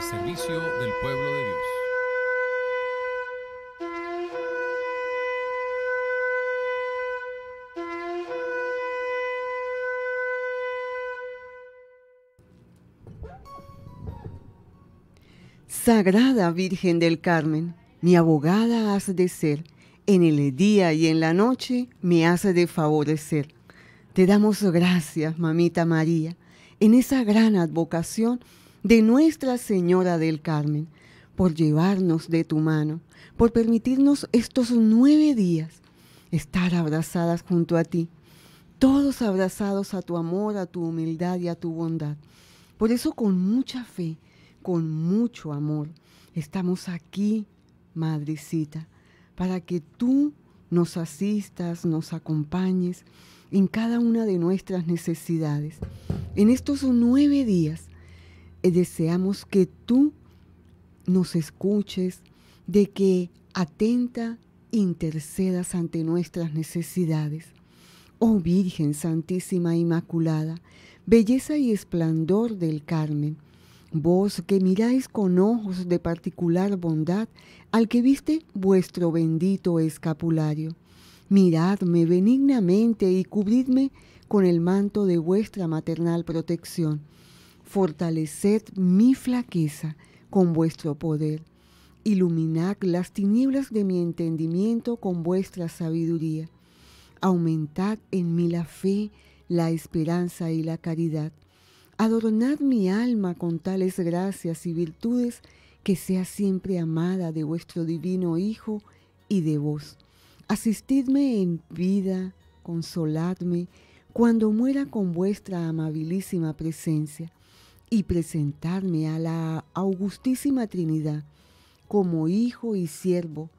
servicio del pueblo de Dios. Sagrada Virgen del Carmen, mi abogada has de ser, en el día y en la noche me has de favorecer. Te damos gracias, mamita María, en esa gran advocación de Nuestra Señora del Carmen, por llevarnos de tu mano, por permitirnos estos nueve días estar abrazadas junto a ti, todos abrazados a tu amor, a tu humildad y a tu bondad. Por eso con mucha fe, con mucho amor, estamos aquí, Madrecita, para que tú nos asistas, nos acompañes en cada una de nuestras necesidades. En estos nueve días eh, deseamos que tú nos escuches, de que atenta intercedas ante nuestras necesidades. Oh Virgen Santísima Inmaculada, belleza y esplendor del Carmen, vos que miráis con ojos de particular bondad al que viste vuestro bendito escapulario, miradme benignamente y cubridme con el manto de vuestra maternal protección fortaleced mi flaqueza con vuestro poder, iluminad las tinieblas de mi entendimiento con vuestra sabiduría, aumentad en mí la fe, la esperanza y la caridad. Adornad mi alma con tales gracias y virtudes que sea siempre amada de vuestro divino Hijo y de vos. Asistidme en vida, consoladme, cuando muera con vuestra amabilísima presencia y presentarme a la augustísima Trinidad como hijo y siervo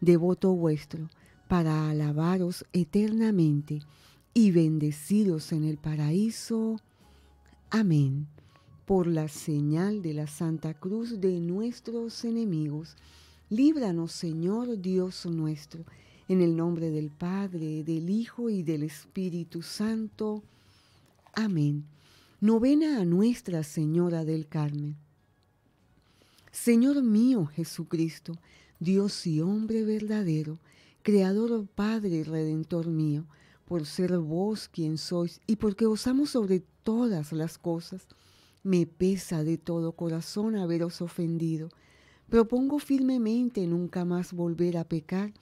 devoto vuestro, para alabaros eternamente y bendeciros en el paraíso. Amén. Por la señal de la Santa Cruz de nuestros enemigos, líbranos Señor Dios nuestro, en el nombre del Padre, del Hijo y del Espíritu Santo. Amén. Novena a Nuestra Señora del Carmen. Señor mío Jesucristo, Dios y hombre verdadero, Creador, oh Padre y Redentor mío, por ser vos quien sois y porque os amo sobre todas las cosas, me pesa de todo corazón haberos ofendido. Propongo firmemente nunca más volver a pecar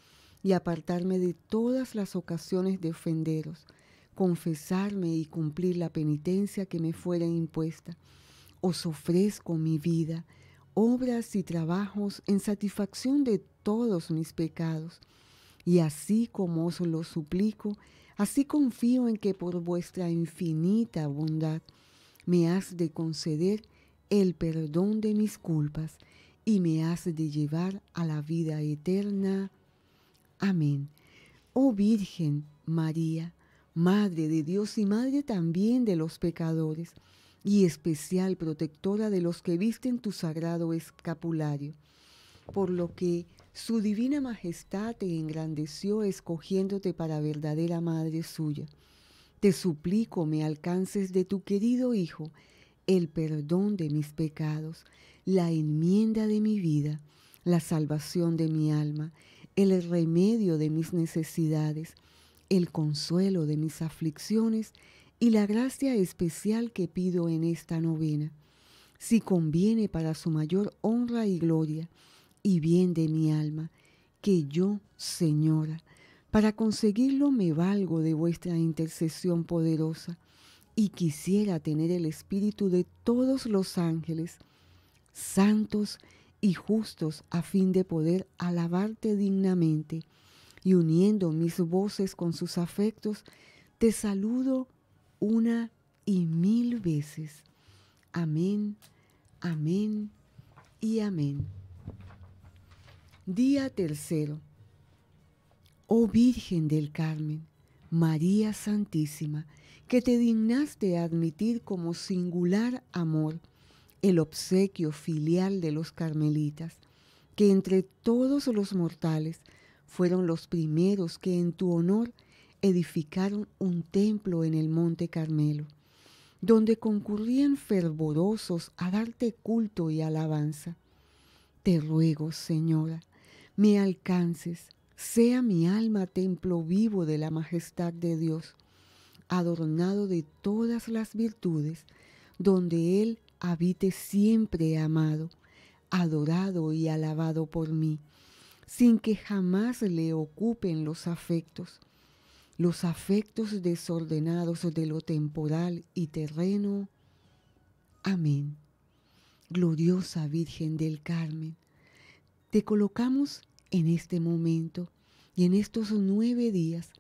y apartarme de todas las ocasiones de ofenderos confesarme y cumplir la penitencia que me fuera impuesta. Os ofrezco mi vida, obras y trabajos en satisfacción de todos mis pecados. Y así como os lo suplico, así confío en que por vuestra infinita bondad me has de conceder el perdón de mis culpas y me has de llevar a la vida eterna. Amén. Oh Virgen María, Madre de Dios y Madre también de los pecadores, y especial protectora de los que visten tu sagrado escapulario, por lo que su divina majestad te engrandeció escogiéndote para verdadera Madre suya. Te suplico me alcances de tu querido Hijo el perdón de mis pecados, la enmienda de mi vida, la salvación de mi alma, el remedio de mis necesidades, el consuelo de mis aflicciones y la gracia especial que pido en esta novena, si conviene para su mayor honra y gloria y bien de mi alma, que yo, Señora, para conseguirlo me valgo de vuestra intercesión poderosa y quisiera tener el espíritu de todos los ángeles, santos y justos, a fin de poder alabarte dignamente y uniendo mis voces con sus afectos, te saludo una y mil veces. Amén, amén y amén. Día tercero. Oh Virgen del Carmen, María Santísima, que te dignaste a admitir como singular amor el obsequio filial de los carmelitas, que entre todos los mortales fueron los primeros que en tu honor edificaron un templo en el monte Carmelo, donde concurrían fervorosos a darte culto y alabanza. Te ruego, Señora, me alcances, sea mi alma templo vivo de la majestad de Dios, adornado de todas las virtudes, donde Él habite siempre amado, adorado y alabado por mí sin que jamás le ocupen los afectos, los afectos desordenados de lo temporal y terreno. Amén. Gloriosa Virgen del Carmen, te colocamos en este momento y en estos nueve días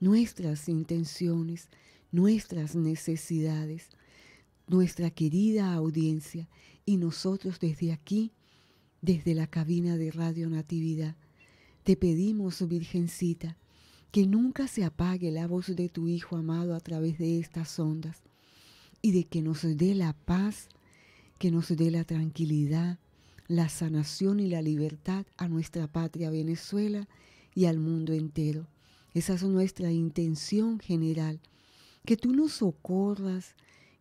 nuestras intenciones, nuestras necesidades, nuestra querida audiencia y nosotros desde aquí desde la cabina de Radio Natividad, te pedimos, Virgencita, que nunca se apague la voz de tu Hijo amado a través de estas ondas y de que nos dé la paz, que nos dé la tranquilidad, la sanación y la libertad a nuestra patria Venezuela y al mundo entero. Esa es nuestra intención general, que tú nos socorras,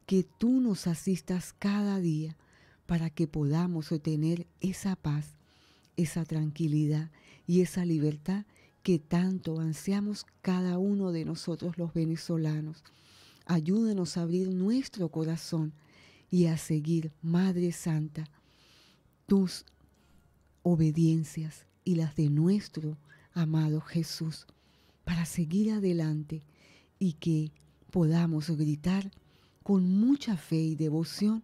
que tú nos asistas cada día para que podamos obtener esa paz, esa tranquilidad y esa libertad que tanto ansiamos cada uno de nosotros los venezolanos. Ayúdenos a abrir nuestro corazón y a seguir, Madre Santa, tus obediencias y las de nuestro amado Jesús, para seguir adelante y que podamos gritar con mucha fe y devoción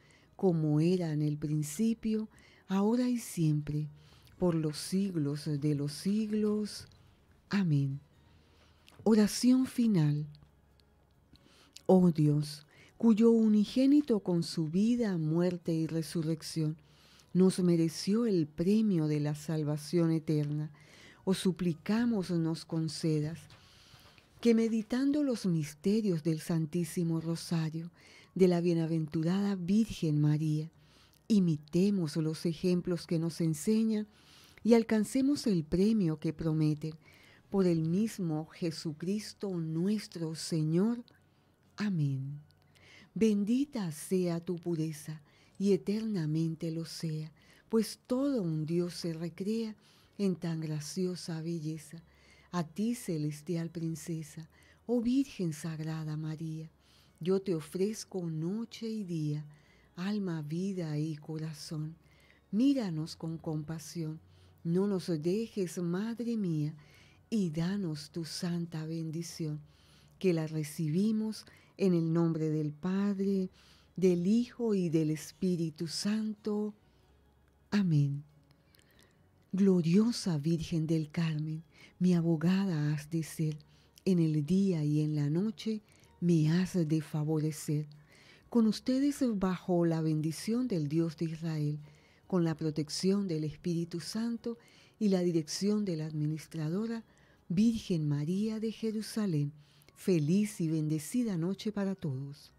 como era en el principio, ahora y siempre, por los siglos de los siglos. Amén. Oración final. Oh Dios, cuyo unigénito con su vida, muerte y resurrección nos mereció el premio de la salvación eterna, os suplicamos nos concedas que meditando los misterios del Santísimo Rosario, de la bienaventurada Virgen María. Imitemos los ejemplos que nos enseñan y alcancemos el premio que prometen por el mismo Jesucristo nuestro Señor. Amén. Bendita sea tu pureza y eternamente lo sea, pues todo un Dios se recrea en tan graciosa belleza. A ti, celestial princesa, oh Virgen Sagrada María, yo te ofrezco noche y día, alma, vida y corazón. Míranos con compasión, no nos dejes, Madre mía, y danos tu santa bendición, que la recibimos en el nombre del Padre, del Hijo y del Espíritu Santo. Amén. Gloriosa Virgen del Carmen, mi abogada has de ser, en el día y en la noche, me has de favorecer. Con ustedes bajo la bendición del Dios de Israel, con la protección del Espíritu Santo y la dirección de la administradora Virgen María de Jerusalén. Feliz y bendecida noche para todos.